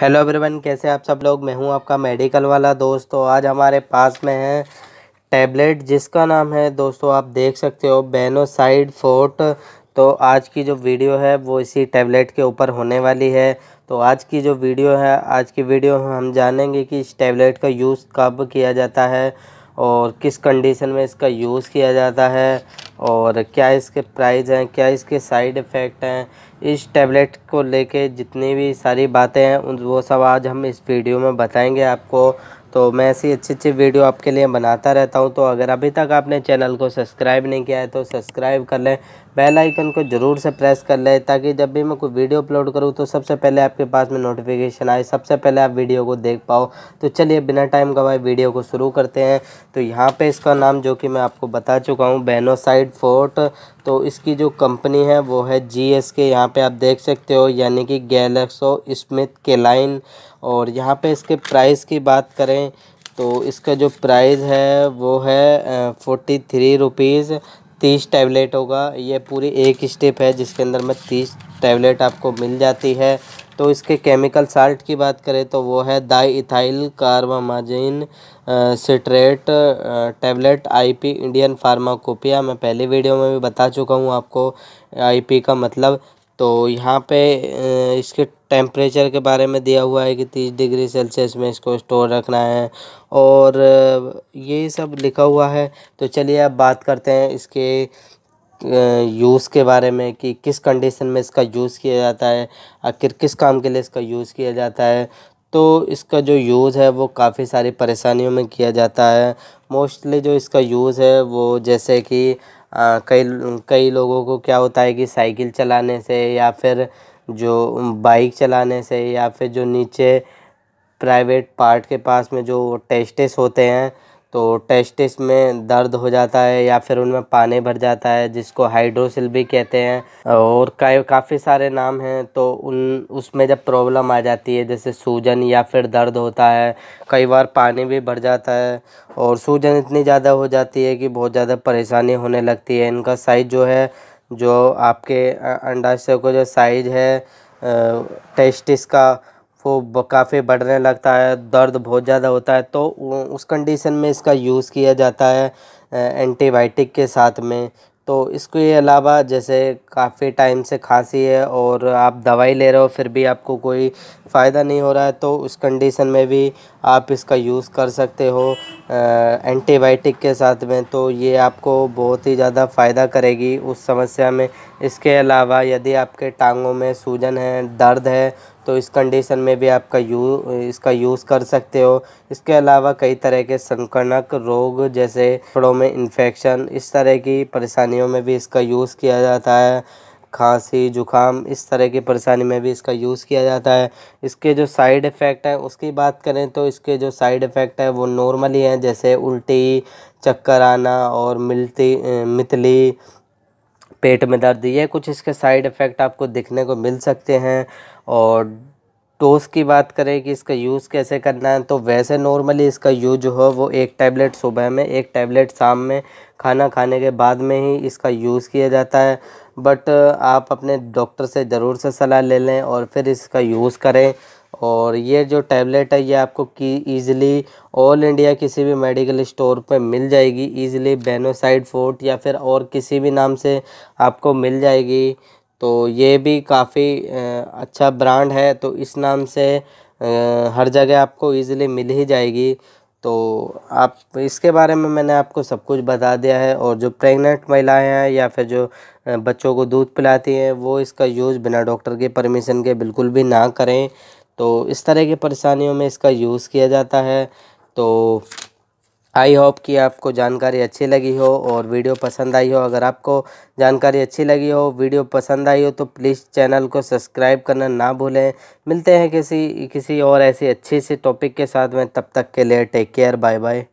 hello everyone कैसे आप सब लोग मैं हूं आपका मेडिकल वाला दोस्तों आज हमारे पास में है टैबलेट जिसका नाम है दोस्तों आप देख सकते हो बेनोसाइड फोर्ट तो आज की जो वीडियो है वो इसी टैबलेट के ऊपर होने वाली है तो आज की जो वीडियो है आज की वीडियो में हम जानेंगे कि इस टैबलेट का यूज़ कब किया जाता है और किस कंडीशन में इसका यूज़ किया जाता है और क्या इसके प्राइस हैं क्या इसके साइड इफ़ेक्ट हैं इस टैबलेट को लेके जितनी भी सारी बातें हैं उन वो सब आज हम इस वीडियो में बताएंगे आपको तो मैं ऐसी अच्छी अच्छी वीडियो आपके लिए बनाता रहता हूं तो अगर अभी तक आपने चैनल को सब्सक्राइब नहीं किया है तो सब्सक्राइब कर लें बेल आइकन को ज़रूर से प्रेस कर लें ताकि जब भी मैं कोई वीडियो अपलोड करूं तो सबसे पहले आपके पास में नोटिफिकेशन आए सबसे पहले आप वीडियो को देख पाओ तो चलिए बिना टाइम गवाए वीडियो को शुरू करते हैं तो यहाँ पर इसका नाम जो कि मैं आपको बता चुका हूँ बेनोसाइड फोर्ट तो इसकी जो कंपनी है वो है जी एस के यहाँ पर आप देख सकते हो यानी कि गैलेक्सो स्मिथ केलाइन और यहाँ पे इसके प्राइस की बात करें तो इसका जो प्राइस है वो है फोर्टी थ्री रुपीज़ तीस टैबलेट होगा ये पूरी एक स्टेप है जिसके अंदर में तीस टैबलेट आपको मिल जाती है तो इसके केमिकल साल्ट की बात करें तो वो है di ethyl carbamazine citrate tablet IP Indian pharmacopoeia मैं पहले वीडियो में भी बता चुका हूँ आपको आईपी का मतलब तो यहाँ पे इसके टेम्परेचर के बारे में दिया हुआ है कि तीस डिग्री सेल्सियस में इसको स्टोर रखना है और ये सब लिखा हुआ है तो चलिए अब बात करते हैं इसके यूज़ के बारे में कि किस कंडीशन में इसका यूज़ किया जाता है आखिर किस काम के लिए इसका यूज़ किया जाता है तो इसका जो यूज़ है वो काफ़ी सारी परेशानियों में किया जाता है मोस्टली जो इसका यूज़ है वो जैसे कि कई कई लोगों को क्या होता है कि साइकिल चलाने से या फिर जो बाइक चलाने से या फिर जो नीचे प्राइवेट पार्ट के पास में जो टेस्टेस होते हैं तो टेस्टिस में दर्द हो जाता है या फिर उनमें पानी भर जाता है जिसको हाइड्रोसिल भी कहते हैं और काफ़ी सारे नाम हैं तो उन उसमें जब प्रॉब्लम आ जाती है जैसे सूजन या फिर दर्द होता है कई बार पानी भी भर जाता है और सूजन इतनी ज़्यादा हो जाती है कि बहुत ज़्यादा परेशानी होने लगती है इनका साइज़ जो है जो आपके अंडाशय को जो साइज़ है टेस्टिस का वो काफ़ी बढ़ने लगता है दर्द बहुत ज़्यादा होता है तो उस कंडीशन में इसका यूज़ किया जाता है एंटीबायोटिक के साथ में तो इसके अलावा जैसे काफ़ी टाइम से खांसी है और आप दवाई ले रहे हो फिर भी आपको कोई फ़ायदा नहीं हो रहा है तो उस कंडीशन में भी आप इसका यूज़ कर सकते हो एंटीबायोटिक के साथ में तो ये आपको बहुत ही ज़्यादा फ़ायदा करेगी उस समस्या में इसके अलावा यदि आपके टांगों में सूजन है दर्द है तो इस कंडीशन में भी आपका यू इसका यूज़ कर सकते हो इसके अलावा कई तरह के संक्रणक रोग जैसे फड़ों में इन्फेक्शन इस तरह की परेशानियों में भी इसका यूज़ किया जाता है खांसी जुकाम इस तरह की परेशानी में भी इसका यूज़ किया जाता है इसके जो साइड इफ़ेक्ट है उसकी बात करें तो इसके जो साइड इफ़ेक्ट है वो नॉर्मली हैं जैसे उल्टी चक्कर आना और मिलती मितली पेट में दर्द ये कुछ इसके साइड इफ़ेक्ट आपको दिखने को मिल सकते हैं और डोज की बात करें कि इसका यूज़ कैसे करना है तो वैसे नॉर्मली इसका यूज जो है वो एक टैबलेट सुबह में एक टैबलेट शाम में खाना खाने के बाद में ही इसका यूज़ किया जाता है बट आप अपने डॉक्टर से ज़रूर से सलाह ले लें और फिर इसका यूज़ करें और ये जो टैबलेट है ये आपको की ईज़िली ऑल इंडिया किसी भी मेडिकल स्टोर पे मिल जाएगी ईज़िली बेनोसाइड फोर्ट या फिर और किसी भी नाम से आपको मिल जाएगी तो ये भी काफ़ी अच्छा ब्रांड है तो इस नाम से हर जगह आपको ईज़िली मिल ही जाएगी तो आप इसके बारे में मैंने आपको सब कुछ बता दिया है और जो प्रेग्नेंट महिलाएं हैं या फिर जो बच्चों को दूध पिलाती हैं वो इसका यूज़ बिना डॉक्टर के परमिशन के बिल्कुल भी ना करें तो इस तरह की परेशानियों में इसका यूज़ किया जाता है तो आई होप कि आपको जानकारी अच्छी लगी हो और वीडियो पसंद आई हो अगर आपको जानकारी अच्छी लगी हो वीडियो पसंद आई हो तो प्लीज़ चैनल को सब्सक्राइब करना ना भूलें मिलते हैं किसी किसी और ऐसी अच्छी सी टॉपिक के साथ में तब तक के लिए टेक केयर बाय बाय